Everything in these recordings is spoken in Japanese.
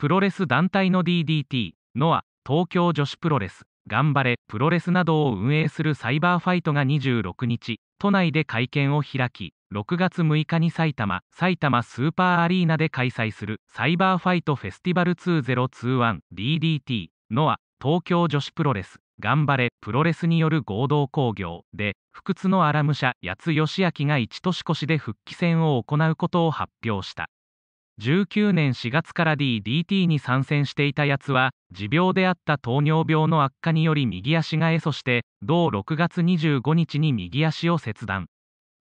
プロレス団体の DDT、ノア、東京女子プロレス、頑張れ、プロレスなどを運営するサイバーファイトが26日、都内で会見を開き、6月6日に埼玉、埼玉スーパーアリーナで開催するサイバーファイトフェスティバル 2021DDT、ノア、東京女子プロレス、頑張れ、プロレスによる合同興行で、不屈のアラム社、八津義明が一年越しで復帰戦を行うことを発表した。19年4月から DDT に参戦していたやつは持病であった糖尿病の悪化により右足がえそして同6月25日に右足を切断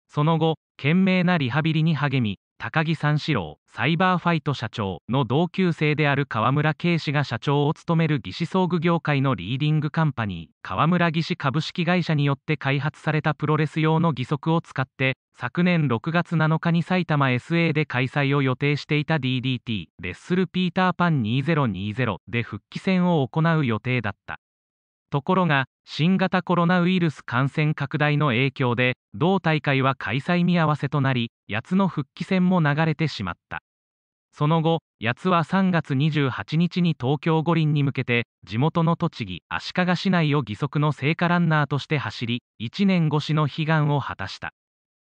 その後懸命なリハビリに励み高木三四郎サイバーファイト社長の同級生である河村圭司が社長を務める義肢装具業界のリーディングカンパニー河村義肢株式会社によって開発されたプロレス用の義足を使って昨年6月7日に埼玉 SA で開催を予定していた DDT レッスルピーターパン2020で復帰戦を行う予定だったところが新型コロナウイルス感染拡大の影響で同大会は開催見合わせとなり八つの復帰戦も流れてしまったその後八つは3月28日に東京五輪に向けて地元の栃木足利市内を義足の聖火ランナーとして走り1年越しの悲願を果たした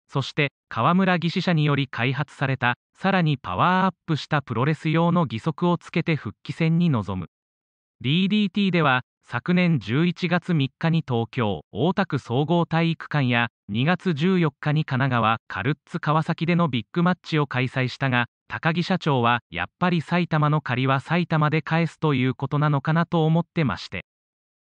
そして河村技師者により開発されたさらにパワーアップしたプロレス用の義足をつけて復帰戦に臨む DDT では昨年11月3日に東京大田区総合体育館や2月14日に神奈川カルッツ川崎でのビッグマッチを開催したが高木社長はやっぱり埼玉の借りは埼玉で返すということなのかなと思ってまして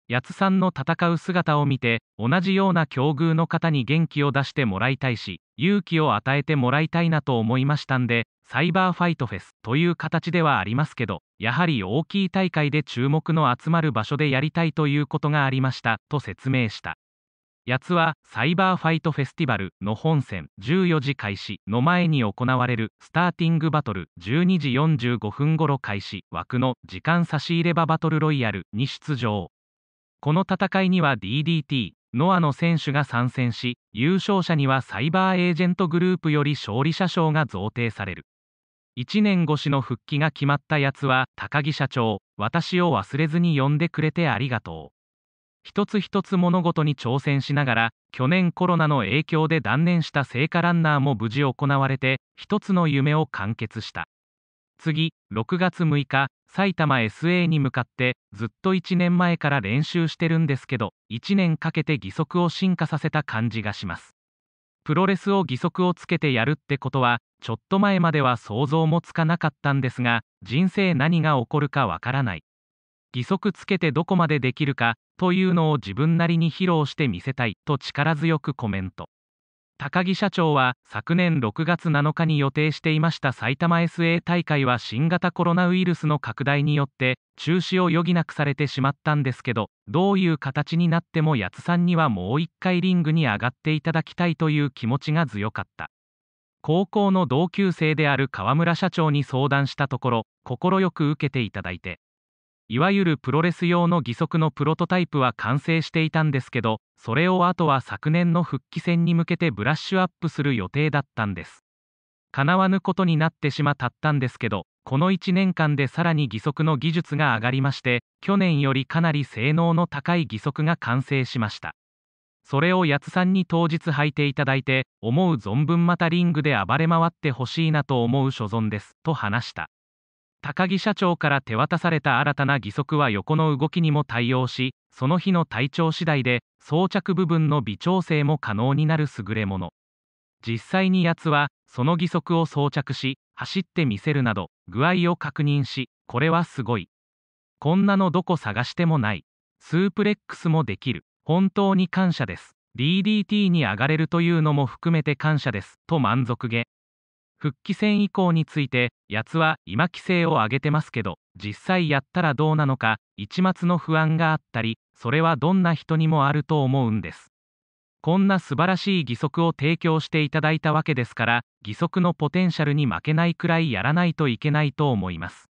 八津さんの戦う姿を見て同じような境遇の方に元気を出してもらいたいし勇気を与えてもらいたいなと思いましたんで、サイバーファイトフェスという形ではありますけど、やはり大きい大会で注目の集まる場所でやりたいということがありましたと説明した。やつはサイバーファイトフェスティバルの本戦14時開始の前に行われるスターティングバトル12時45分頃開始枠の時間差し入れ場バトルロイヤルに出場。この戦いには DDT ノアの選手が参戦し優勝者にはサイバーエージェントグループより勝利者賞が贈呈される1年越しの復帰が決まったやつは高木社長私を忘れずに呼んでくれてありがとう一つ一つ物事に挑戦しながら去年コロナの影響で断念した聖火ランナーも無事行われて一つの夢を完結した次6月6日埼玉 SA に向かってずっと1年前から練習してるんですけど1年かけて義足を進化させた感じがしますプロレスを義足をつけてやるってことはちょっと前までは想像もつかなかったんですが人生何が起こるかわからない義足つけてどこまでできるかというのを自分なりに披露してみせたいと力強くコメント高木社長は昨年6月7日に予定していました埼玉 SA 大会は新型コロナウイルスの拡大によって中止を余儀なくされてしまったんですけどどういう形になっても八津さんにはもう一回リングに上がっていただきたいという気持ちが強かった高校の同級生である河村社長に相談したところ快く受けていただいていわゆるプロレス用の義足のプロトタイプは完成していたんですけど、それをあとは昨年の復帰戦に向けてブラッシュアップする予定だったんです。叶わぬことになってしまったんですけど、この1年間でさらに義足の技術が上がりまして、去年よりかなり性能の高い義足が完成しました。それを八津さんに当日履いていただいて、思う存分またリングで暴れ回ってほしいなと思う所存です、と話した。高木社長から手渡された新たな義足は横の動きにも対応しその日の体調次第で装着部分の微調整も可能になる優れもの実際にやつはその義足を装着し走ってみせるなど具合を確認しこれはすごいこんなのどこ探してもないスープレックスもできる本当に感謝です DDT に上がれるというのも含めて感謝ですと満足げ復帰戦以降について、やつは今規制を上げてますけど、実際やったらどうなのか、一末の不安があったり、それはどんな人にもあると思うんです。こんな素晴らしい義足を提供していただいたわけですから、義足のポテンシャルに負けないくらいやらないといけないと思います。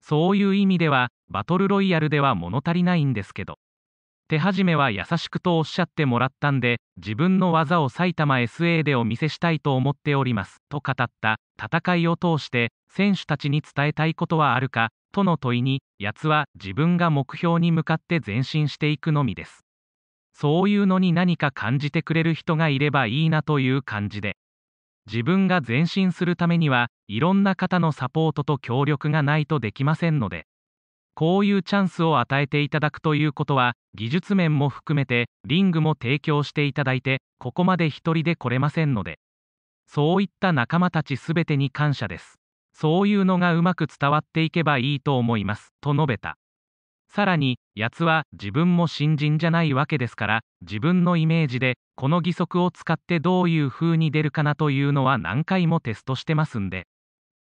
そういう意味では、バトルロイヤルでは物足りないんですけど。手始めは優しくとおっしゃってもらったんで、自分の技を埼玉 SA でお見せしたいと思っております、と語った、戦いを通して、選手たちに伝えたいことはあるか、との問いに、やつは自分が目標に向かって前進していくのみです。そういうのに何か感じてくれる人がいればいいなという感じで。自分が前進するためには、いろんな方のサポートと協力がないとできませんので。こういうチャンスを与えていただくということは、技術面も含めて、リングも提供していただいて、ここまで一人で来れませんので、そういった仲間たちすべてに感謝です。そういうのがうまく伝わっていけばいいと思います、と述べた。さらに、やつは自分も新人じゃないわけですから、自分のイメージで、この義足を使ってどういう風に出るかなというのは何回もテストしてますんで、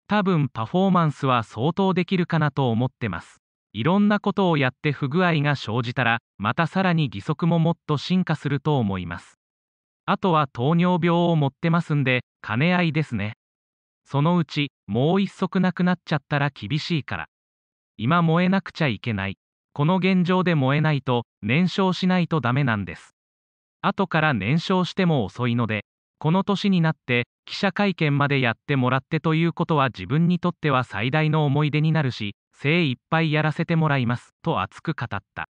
多分パフォーマンスは相当できるかなと思ってます。いろんなことをやって不具合が生じたらまたさらに義足ももっと進化すると思いますあとは糖尿病を持ってますんで兼ね合いですねそのうちもう一足なくなっちゃったら厳しいから今燃えなくちゃいけないこの現状で燃えないと燃焼しないとダメなんです後から燃焼しても遅いのでこの年になって記者会見までやってもらってということは自分にとっては最大の思い出になるし精一杯やらせてもらいますと熱く語った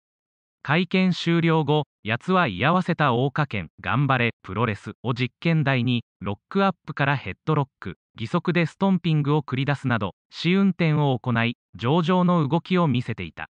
会見終了後やつは居合わせた桜花県頑張れプロレスを実験台にロックアップからヘッドロック義足でストンピングを繰り出すなど試運転を行い上々の動きを見せていた